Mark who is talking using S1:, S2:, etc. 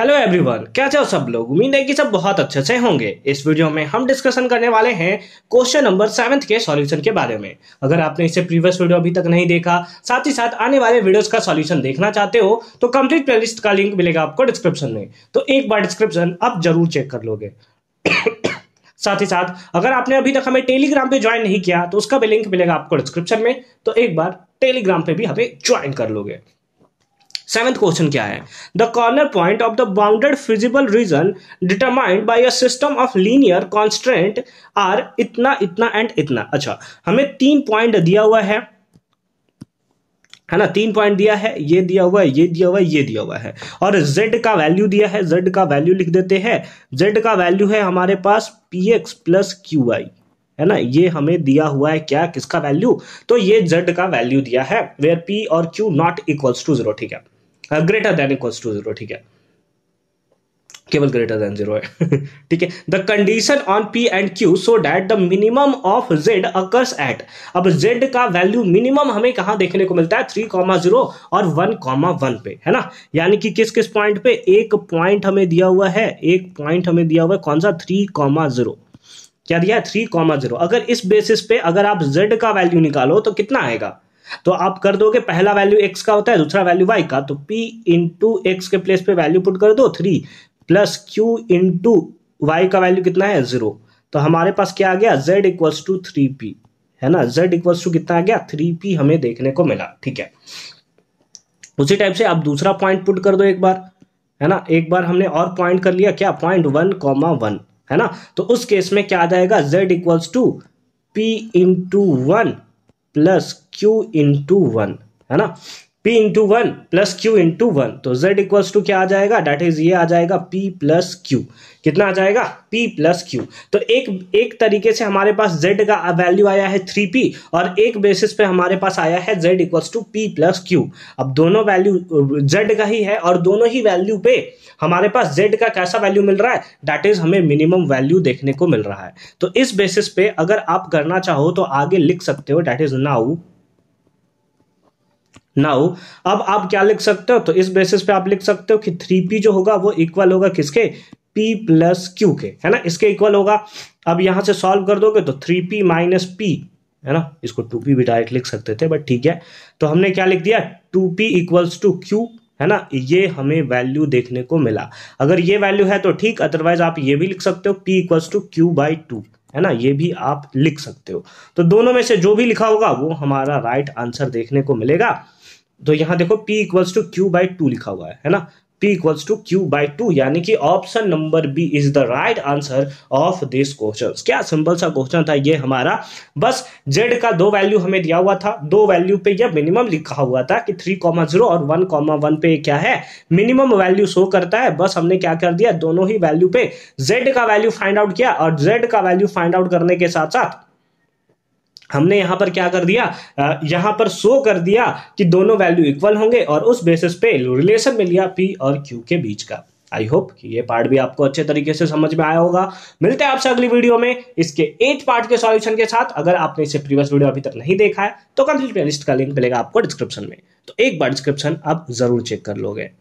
S1: hello everyone कैसे हो सब लोग उम्मीद है कि सब बहुत अच्छे से होंगे इस वीडियो में हम डिस्कशन करने वाले हैं क्वेश्चन नंबर सेवन्थ के सॉल्यूशन के बारे में अगर आपने इसे प्रीवियस वीडियो अभी तक नहीं देखा साथ ही साथ आने वाले वीडियोस का सॉल्यूशन देखना चाहते हो तो कंप्लीट प्लेलिस्ट का लिंक मिलेगा आपको डिस्क्रिप्शन में तो एक बार डिस्क्रिप्शन आप जरूर चेक कर लोगे साथ ही साथ अगर आपने अभी तक हमें टेलीग्राम पे ज्वाइन नहीं किया तो उसका भी लिंक मिलेगा आपको डिस्क्रिप्शन में तो एक बार टेलीग्राम पे भी हमें ज्वाइन कर लोगे सेवेंथ क्वेश्चन क्या है the corner point of the bounded feasible region determined by a system of linear constant are इतना इतना एंड इतना अच्छा हमें तीन पॉइंट दिया हुआ है है ना तीन पॉइंट दिया है ये दिया हुआ है ये दिया हुआ है ये दिया हुआ है और z का वैल्यू दिया है z का वैल्यू लिख देते हैं z का वैल्यू है हमारे पास px एक्स प्लस है ना ये हमें दिया हुआ है क्या किसका वैल्यू तो ये z का वैल्यू दिया है वेयर p और q not equals to zero ठीक है greater than equals to zero ठीक है केवल ग्रेटर देन जीरो है ठीक है the condition on P and Q so that the minimum of Z occurs at अब जेड का वैल्यू मिनिमम हमें कहा देखने को मिलता है थ्री कॉमा जीरो और वन कॉमा वन पे है ना यानी कि किस किस पॉइंट पे एक पॉइंट हमें दिया हुआ है एक पॉइंट हमें दिया हुआ है कौन सा थ्री कॉमा जीरो क्या दिया है थ्री कॉमा जीरो अगर इस बेसिस पे अगर आप जेड का वैल्यू निकालो तो कितना आएगा तो आप कर दोगे पहला वैल्यू एक्स का होता है दूसरा वैल्यू वाई का तो पी इंटू एक्स के प्लेस पे वैल्यू पुट कर दो three plus Q into Y का वैल्यू कितना है जीरो तो हमारे पास क्या आ गया Z equals to three P है ना जेड इक्वल्स टू कितना आ गया थ्री पी हमें देखने को मिला ठीक है उसी टाइप से आप दूसरा पॉइंट पुट कर दो एक बार है ना एक बार हमने और पॉइंट कर लिया क्या पॉइंट वन कॉमा वन है ना तो उस केस में क्या आ जाएगा Z equals to P into one plus Q into one है ना P into one plus Q into one तो Z इक्वल्स टू क्या आ जाएगा डेट इज ये आ जाएगा P प्लस क्यू कितना आ जाएगा P प्लस क्यू तो एक एक तरीके से हमारे पास Z का वैल्यू आया है 3P और एक बेसिस पे हमारे पास आया है Z equals to P plus Q अब दोनों वैल्यू Z का ही है और दोनों ही वैल्यू पे हमारे पास Z का कैसा वैल्यू मिल रहा है डेट इज हमें मिनिमम वैल्यू देखने को मिल रहा है तो इस बेसिस पे अगर आप करना चाहो तो आगे लिख सकते हो डेट इज नाउ नाउ अब आप क्या लिख सकते हो तो इस बेसिस पे आप लिख सकते हो कि थ्री पी जो होगा वो इक्वल होगा किसके पी प्लस क्यू के है ना इसके इक्वल होगा अब यहां से सॉल्व कर दोगे तो थ्री पी माइनस पी है ना इसको टू पी भी डायरेक्ट लिख सकते थे बट ठीक है तो हमने क्या लिख दिया two P equals to Q है ना ये हमें वैल्यू देखने को मिला अगर ये वैल्यू है तो ठीक अदरवाइज आप ये भी लिख सकते हो P equals to Q by two है ना ये भी आप लिख सकते हो तो दोनों में से जो भी लिखा होगा वो हमारा राइट आंसर देखने को मिलेगा तो यहां देखो P equals to Q by two लिखा हुआ है है ना P equals to Q by two यानी कि option number B is the right answer of this question क्या सिंपल सा क्वेश्चन था ये हमारा बस जेड का दो वैल्यू हमें दिया हुआ था दो वैल्यू पे यह मिनिमम लिखा हुआ था कि थ्री कॉमा जीरो और वन कॉमा वन पे क्या है मिनिमम वैल्यू शो करता है बस हमने क्या कर दिया दोनों ही वैल्यू पे जेड का वैल्यू फाइंड आउट किया और जेड का वैल्यू फाइंड आउट करने के साथ साथ हमने यहाँ पर क्या कर दिया यहाँ पर शो कर दिया कि दोनों वैल्यू इक्वल होंगे और उस बेसिस पे रिलेशन मिल गया पी और क्यू के बीच का आई होप कि ये पार्ट भी आपको अच्छे तरीके से समझ में आया होगा मिलते हैं आपसे अगली वीडियो में इसके एट पार्ट के सॉल्यूशन के साथ अगर आपने इसे प्रीवियस वीडियो अभी तक नहीं देखा है तो कंप्लीट प्लेलिस्ट का लिंक मिलेगा आपको डिस्क्रिप्शन में तो एक बार डिस्क्रिप्शन आप जरूर चेक कर लोगे